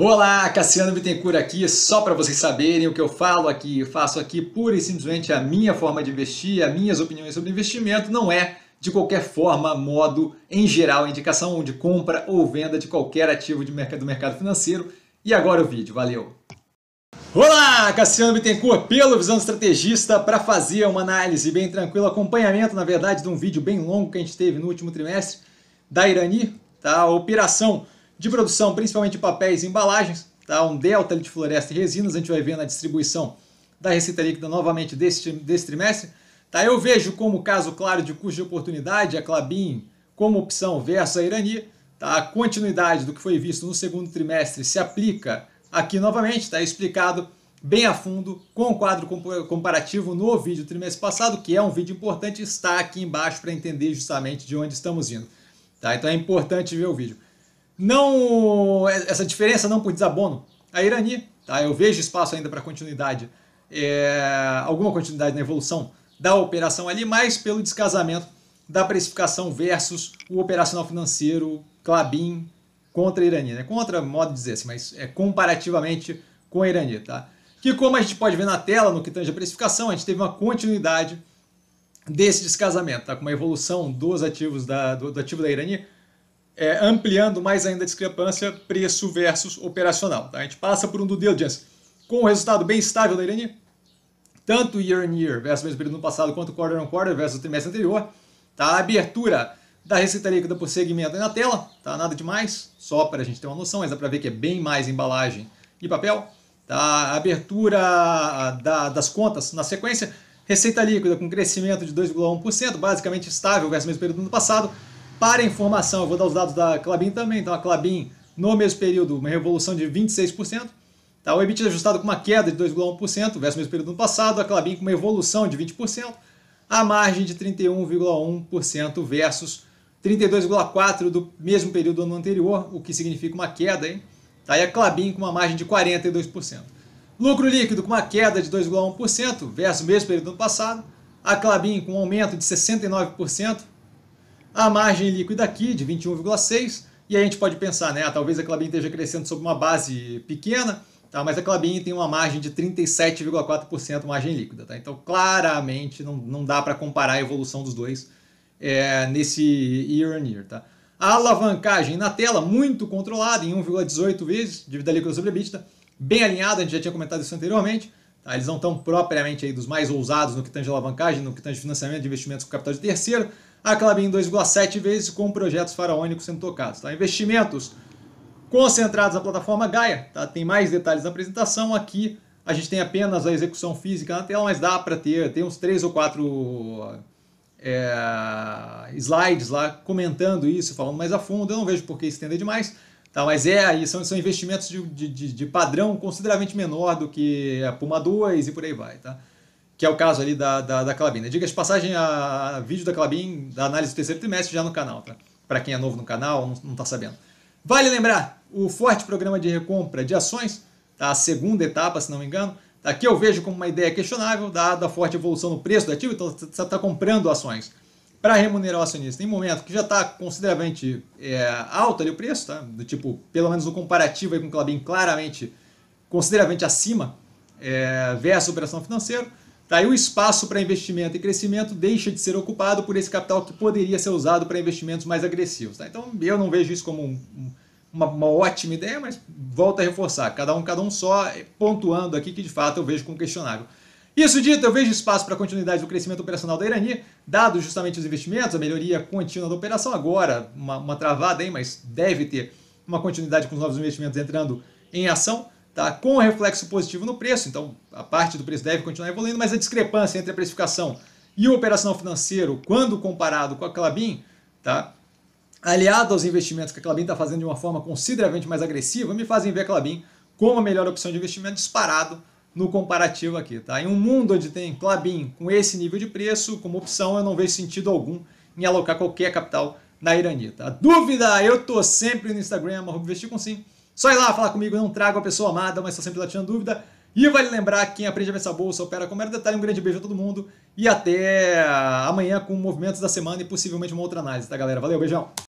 Olá, Cassiano Bittencourt aqui, só para vocês saberem o que eu falo aqui, eu faço aqui pura e simplesmente a minha forma de investir, as minhas opiniões sobre investimento, não é de qualquer forma, modo, em geral, indicação de compra ou venda de qualquer ativo de mercado, do mercado financeiro. E agora o vídeo, valeu! Olá, Cassiano Bittencourt, pelo Visão Estrategista, para fazer uma análise bem tranquila, acompanhamento, na verdade, de um vídeo bem longo que a gente teve no último trimestre da Irani, tá? A operação de produção, principalmente papéis e embalagens, tá? um delta de floresta e resinas, a gente vai ver na distribuição da receita líquida novamente deste, deste trimestre. Tá? Eu vejo como caso claro de custo de oportunidade a Clabin como opção versus a Irani. Tá? A continuidade do que foi visto no segundo trimestre se aplica aqui novamente, está é explicado bem a fundo com o quadro comparativo no vídeo do trimestre passado, que é um vídeo importante, está aqui embaixo para entender justamente de onde estamos indo. Tá? Então é importante ver o vídeo não é, essa diferença não por desabono, a Irani. Tá? Eu vejo espaço ainda para continuidade, é, alguma continuidade na evolução da operação ali, mas pelo descasamento da precificação versus o operacional financeiro, Clabin contra a Irani. Né? Contra, modo de dizer assim, mas é comparativamente com a Irani. Tá? Que como a gente pode ver na tela, no que tange a precificação, a gente teve uma continuidade desse descasamento, tá? com uma evolução dos ativos da, do, do ativo da Irani é, ampliando mais ainda a discrepância preço versus operacional. Tá? A gente passa por um do diligence com um resultado bem estável da né, Irene, tanto year on year versus mesmo período no passado, quanto quarter on quarter versus o trimestre anterior. Tá? A abertura da receita líquida por segmento aí na tela, tá? nada demais, só para a gente ter uma noção, mas dá para ver que é bem mais embalagem e papel. Tá? A abertura da, das contas na sequência, receita líquida com crescimento de 2,1%, basicamente estável versus o mesmo período no passado para informação, eu vou dar os dados da Clabin também. Então, a Clabin, no mesmo período, uma revolução de 26%. Tá? O EBIT ajustado com uma queda de 2,1% versus o mesmo período do ano passado. A Clabin com uma evolução de 20%. A margem de 31,1% versus 32,4% do mesmo período do ano anterior, o que significa uma queda. Hein? Tá? E a Clabin com uma margem de 42%. Lucro líquido com uma queda de 2,1% versus o mesmo período do ano passado. A Clabin com um aumento de 69% a margem líquida aqui de 21,6%, e a gente pode pensar, né? Ah, talvez a Clabin esteja crescendo sobre uma base pequena, tá? mas a Clabin tem uma margem de 37,4% margem líquida. Tá? Então, claramente, não, não dá para comparar a evolução dos dois é, nesse year on year. Tá? A alavancagem na tela, muito controlada, em 1,18 vezes, dívida líquida sobre EBITDA, bem alinhada, a gente já tinha comentado isso anteriormente. Tá? Eles não estão propriamente aí dos mais ousados no que tange alavancagem, no que tange financiamento de investimentos com capital de terceiro, a Clabin 2,7 vezes com projetos faraônicos sendo tocados. Tá? Investimentos concentrados na plataforma Gaia, tá? tem mais detalhes na apresentação aqui. A gente tem apenas a execução física na tela, mas dá para ter, tem uns três ou quatro é, slides lá comentando isso, falando mais a fundo. Eu não vejo por que estender demais, tá? mas é aí, são, são investimentos de, de, de padrão consideravelmente menor do que a Puma 2 e por aí vai. Tá? que é o caso ali da, da, da Clabin. Né? Diga-se passagem, a, vídeo da Clabin, da análise do terceiro trimestre, já no canal, tá? Para quem é novo no canal, não está sabendo. Vale lembrar, o forte programa de recompra de ações, tá? a segunda etapa, se não me engano, tá? eu vejo como uma ideia questionável, dada a forte evolução no preço do ativo, então você está tá comprando ações para remunerar o acionista em momento que já está consideravelmente é, alto ali o preço, tá? do tipo, pelo menos no comparativo aí com o Clabin, claramente, consideravelmente acima é, versus a operação financeira, Tá aí o espaço para investimento e crescimento deixa de ser ocupado por esse capital que poderia ser usado para investimentos mais agressivos. Tá? Então eu não vejo isso como um, uma, uma, ótima ideia, mas volta a reforçar, cada um, cada um só, é, pontuando aqui que de fato eu vejo como questionável. Isso dito, eu vejo espaço para a continuidade do crescimento operacional da Irani, dado justamente os investimentos, a melhoria contínua da operação, agora uma, uma travada hein mas deve ter uma continuidade com os novos investimentos entrando em ação tá? com reflexo positivo no preço, então a parte do preço deve continuar evoluindo, mas a discrepância entre a precificação e o operacional financeiro, quando comparado com a Clabin, tá? aliado aos investimentos que a Clabin está fazendo de uma forma consideravelmente mais agressiva, me fazem ver a Clabin como a melhor opção de investimento disparado no comparativo aqui. Tá? Em um mundo onde tem Clabin com esse nível de preço como opção, eu não vejo sentido algum em alocar qualquer capital na Iranita. Tá? A dúvida, eu tô sempre no Instagram, investir com sim. Só ir lá falar comigo, não trago a pessoa amada, mas só sempre lá tirando dúvida. E vale lembrar que quem aprende a ver essa bolsa opera com o mero detalhe. Um grande beijo a todo mundo e até amanhã com movimentos da semana e possivelmente uma outra análise, tá galera? Valeu, beijão!